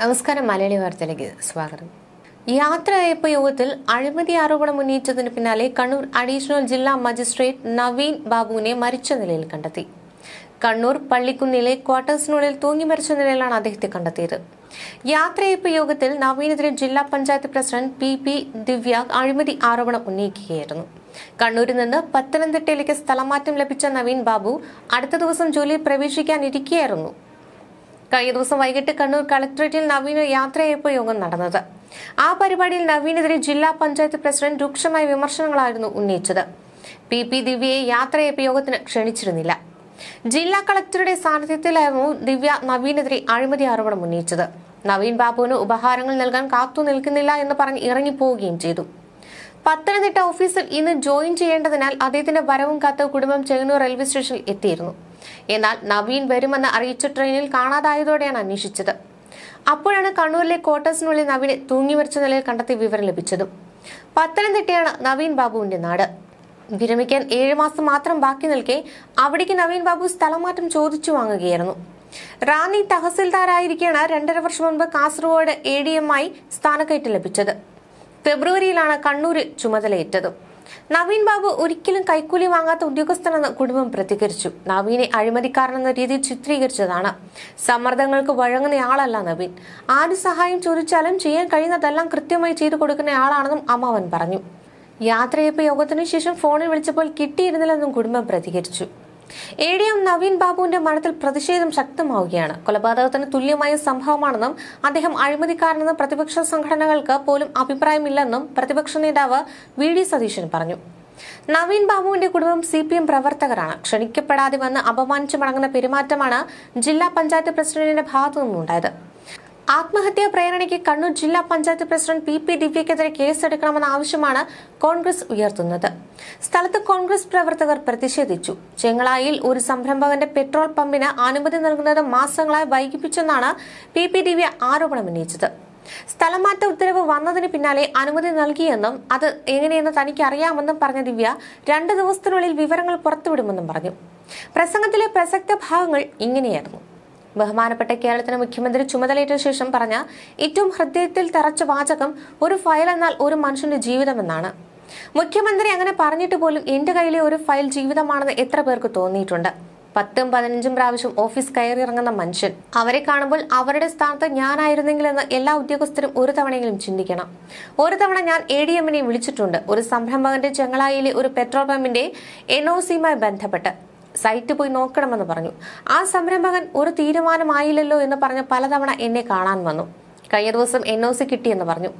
നമസ്കാരം മലയാളി വാർത്തയിലേക്ക് സ്വാഗതം യാത്രയയപ്പ് യോഗത്തിൽ അഴിമതി ആരോപണം ഉന്നയിച്ചതിന് പിന്നാലെ കണ്ണൂർ അഡീഷണൽ ജില്ലാ മജിസ്ട്രേറ്റ് നവീൻ ബാബുവിനെ മരിച്ച നിലയിൽ കണ്ടെത്തി കണ്ണൂർ പള്ളിക്കുന്നിലെ ക്വാർട്ടേഴ്സിനുള്ളിൽ തൂങ്ങി മരിച്ച നിലയിലാണ് അദ്ദേഹത്തെ കണ്ടെത്തിയത് യാത്രയപ്പ് യോഗത്തിൽ നവീനെതിരെ ജില്ലാ panchayat president P P Divya അഴിമതി ആരോപണം ഉന്നയിക്കുകയായിരുന്നു കണ്ണൂരിൽ നിന്ന് പത്തനംതിട്ടയിലേക്ക് സ്ഥലമാറ്റം ലഭിച്ച നവീൻ ബാബു അടുത്ത ദിവസം ജോലിയിൽ പ്രവേശിക്കാനിരിക്കുകയായിരുന്നു കഴിഞ്ഞ ദിവസം വൈകിട്ട് കണ്ണൂർ കളക്ടറേറ്റിൽ നവീന യാത്രയയപ്പ് യോഗം നടന്നത് ആ പരിപാടിയിൽ നവീനെതിരെ ജില്ലാ പഞ്ചായത്ത് പ്രസിഡന്റ് രൂക്ഷമായ വിമർശനങ്ങളായിരുന്നു ഉന്നയിച്ചത് പി പി ദിവ്യയെ യാത്രയയപ്പ് യോഗത്തിന് ക്ഷണിച്ചിരുന്നില്ല ജില്ലാ കളക്ടറുടെ സാന്നിധ്യത്തിലായിരുന്നു ദിവ്യ നവീനെതിരെ അഴിമതി ആരോപണം ഉന്നയിച്ചത് നവീൻ ബാബുവിന് ഉപഹാരങ്ങൾ നൽകാൻ കാത്തു നിൽക്കുന്നില്ല എന്ന് പറഞ്ഞ് ഇറങ്ങിപ്പോവുകയും ചെയ്തു പത്തനംതിട്ട ഓഫീസിൽ ഇന്ന് ജോയിൻ ചെയ്യേണ്ടതിനാൽ അദ്ദേഹത്തിന്റെ വരവും കത്ത് കുടുംബം ചെങ്ങന്നൂർ റെയിൽവേ സ്റ്റേഷനിൽ എത്തിയിരുന്നു എന്നാൽ നവീൻ വരുമെന്ന് അറിയിച്ച ട്രെയിനിൽ കാണാതായതോടെയാണ് അന്വേഷിച്ചത് അപ്പോഴാണ് കണ്ണൂരിലെ ക്വാർട്ടേഴ്സിനുള്ളിൽ നവീനെ തൂങ്ങി മരിച്ച നിലയിൽ കണ്ടെത്തി വിവരം ലഭിച്ചതും പത്തനംതിട്ടയാണ് നവീൻ ബാബുവിന്റെ നാട് വിരമിക്കാൻ ഏഴു മാസം മാത്രം ബാക്കി നിൽക്കെ അവിടേക്ക് നവീൻ ബാബു സ്ഥലം മാറ്റം ചോദിച്ചു വാങ്ങുകയായിരുന്നു റാന്നി തഹസിൽദാരായിരിക്കാണ് രണ്ടര വർഷം മുൻപ് കാസർഗോഡ് എ ഡി എം ആയി സ്ഥാനക്കയറ്റം ലഭിച്ചത് ഫെബ്രുവരിയിലാണ് കണ്ണൂരിൽ ചുമതലയേറ്റതും നവീൻ ബാബു ഒരിക്കലും കൈക്കൂലി വാങ്ങാത്ത ഉദ്യോഗസ്ഥനെന്ന് കുടുംബം പ്രതികരിച്ചു നവീനെ അഴിമതിക്കാരനെന്ന രീതിയിൽ ചിത്രീകരിച്ചതാണ് സമ്മർദ്ദങ്ങൾക്ക് വഴങ്ങുന്നയാളല്ല നവീൻ ആര് സഹായം ചോദിച്ചാലും ചെയ്യാൻ കഴിയുന്നതെല്ലാം കൃത്യമായി ചെയ്തു കൊടുക്കുന്നയാളാണെന്നും അമ്മാവൻ പറഞ്ഞു യാത്രയപ്പ് യോഗത്തിനു ശേഷം ഫോണിൽ വിളിച്ചപ്പോൾ കിട്ടിയിരുന്നില്ലെന്നും കുടുംബം പ്രതികരിച്ചു എ ഡി എം നവീൻ ബാബുവിന്റെ മരണത്തിൽ പ്രതിഷേധം ശക്തമാവുകയാണ് കൊലപാതകത്തിന് തുല്യമായ സംഭവമാണെന്നും അദ്ദേഹം അഴിമതിക്കാരനെന്നും പ്രതിപക്ഷ സംഘടനകൾക്ക് പോലും അഭിപ്രായമില്ലെന്നും പ്രതിപക്ഷ നേതാവ് വി ഡി സതീശൻ പറഞ്ഞു നവീൻ ബാബുവിന്റെ കുടുംബം സി പി എം പ്രവർത്തകരാണ് ക്ഷണിക്കപ്പെടാതെ വന്ന് അപമാനിച്ചു മടങ്ങുന്ന പെരുമാറ്റമാണ് ജില്ലാ പഞ്ചായത്ത് പ്രസിഡന്റിന്റെ ഭാഗത്തുനിന്നുണ്ടായത് ആത്മഹത്യാ പ്രേരണയ്ക്ക് കണ്ണൂർ ജില്ലാ പഞ്ചായത്ത് പ്രസിഡന്റ് പി പി ദിവ്യക്കെതിരെ കേസെടുക്കണമെന്ന ആവശ്യമാണ് കോൺഗ്രസ് ഉയർത്തുന്നത് സ്ഥലത്ത് കോൺഗ്രസ് പ്രവർത്തകർ പ്രതിഷേധിച്ചു ചെങ്ങളായിൽ ഒരു സംരംഭകന്റെ പെട്രോൾ പമ്പിന് അനുമതി നൽകുന്നത് മാസങ്ങളായി വൈകിപ്പിച്ചെന്നാണ് പി പി ദിവ്യ ആരോപണം ഉന്നയിച്ചത് സ്ഥലമാറ്റ ഉത്തരവ് വന്നതിന് പിന്നാലെ അനുമതി നൽകിയെന്നും അത് എങ്ങനെയെന്ന് തനിക്ക് അറിയാമെന്നും പറഞ്ഞ ദിവ്യ രണ്ട് ദിവസത്തിനുള്ളിൽ വിവരങ്ങൾ പുറത്തുവിടുമെന്നും പറഞ്ഞു പ്രസംഗത്തിലെ പ്രസക്ത ഭാഗങ്ങൾ ഇങ്ങനെയായിരുന്നു ബഹുമാനപ്പെട്ട കേരളത്തിന് മുഖ്യമന്ത്രി ചുമതലയേറ്റ ശേഷം പറഞ്ഞ ഏറ്റവും ഹൃദയത്തിൽ തറച്ച വാചകം ഒരു ഫയൽ എന്നാൽ ഒരു മനുഷ്യന്റെ ജീവിതമെന്നാണ് മുഖ്യമന്ത്രി അങ്ങനെ പറഞ്ഞിട്ട് പോലും എന്റെ കയ്യിലെ ഒരു ഫയൽ ജീവിതമാണെന്ന് എത്ര പേർക്ക് തോന്നിയിട്ടുണ്ട് പത്തും പതിനഞ്ചും പ്രാവശ്യം ഓഫീസ് കയറിയിറങ്ങുന്ന മനുഷ്യൻ അവരെ കാണുമ്പോൾ അവരുടെ സ്ഥാനത്ത് ഞാനായിരുന്നെങ്കിലെന്ന് എല്ലാ ഉദ്യോഗസ്ഥരും ഒരു തവണയെങ്കിലും ചിന്തിക്കണം ഒരു തവണ ഞാൻ എ ഡി എമ്മിനെ വിളിച്ചിട്ടുണ്ട് ഒരു സംരംഭകന്റെ ചെങ്ങളായിലെ ഒരു പെട്രോൾ പമ്പിന്റെ എൻ ഒ സിയുമായി ബന്ധപ്പെട്ട് സൈറ്റ് പോയി നോക്കണമെന്ന് പറഞ്ഞു ആ സംരംഭകൻ ഒരു തീരുമാനമായില്ലല്ലോ എന്ന് പറഞ്ഞ് പലതവണ എന്നെ കാണാൻ വന്നു കഴിഞ്ഞ ദിവസം എൻ ഒ സി കിട്ടിയെന്ന് പറഞ്ഞു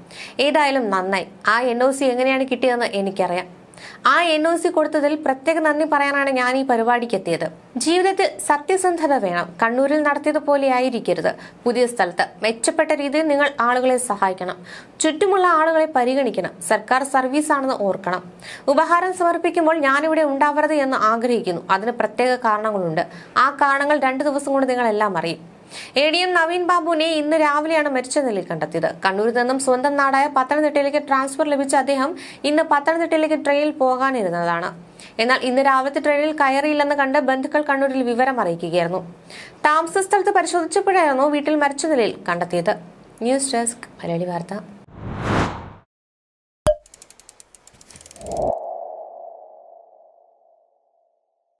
ഏതായാലും നന്നായി ആ എൻ ഒ സി എങ്ങനെയാണ് കിട്ടിയതെന്ന് എനിക്കറിയാം ആ എൻ ഒ സി കൊടുത്തതിൽ പ്രത്യേക നന്ദി പറയാനാണ് ഞാൻ ഈ പരിപാടിക്ക് എത്തിയത് ജീവിതത്തിൽ സത്യസന്ധത വേണം കണ്ണൂരിൽ നടത്തിയതുപോലെ ആയിരിക്കരുത് പുതിയ സ്ഥലത്ത് മെച്ചപ്പെട്ട രീതിയിൽ നിങ്ങൾ ആളുകളെ സഹായിക്കണം ചുറ്റുമുള്ള ആളുകളെ പരിഗണിക്കണം സർക്കാർ സർവീസ് ആണെന്ന് ഓർക്കണം ഉപഹാരം സമർപ്പിക്കുമ്പോൾ ഞാനിവിടെ ഉണ്ടാവരുത് എന്ന് ആഗ്രഹിക്കുന്നു അതിന് പ്രത്യേക കാരണങ്ങളുണ്ട് ആ കാരണങ്ങൾ രണ്ടു ദിവസം കൊണ്ട് നിങ്ങളെല്ലാം അറിയും എ ഡി എം നവീൻ ബാബുവിനെ ഇന്ന് രാവിലെയാണ് മരിച്ച നിലയിൽ കണ്ടെത്തിയത് കണ്ണൂരിൽ നിന്നും സ്വന്തം നാടായ പത്തനംതിട്ടയിലേക്ക് ട്രാൻസ്ഫർ ലഭിച്ച അദ്ദേഹം ഇന്ന് പത്തനംതിട്ടയിലേക്ക് ട്രെയിനിൽ പോകാനിരുന്നതാണ് എന്നാൽ ഇന്ന് രാവിലത്തെ ട്രെയിനിൽ കയറിയില്ലെന്ന് കണ്ട് ബന്ധുക്കൾ കണ്ണൂരിൽ വിവരം അറിയിക്കുകയായിരുന്നു താമസ സ്ഥലത്ത് പരിശോധിച്ചപ്പോഴായിരുന്നു വീട്ടിൽ മരിച്ച നിലയിൽ കണ്ടെത്തിയത് ന്യൂസ് ഡെസ്ക് മലയാളി വാർത്ത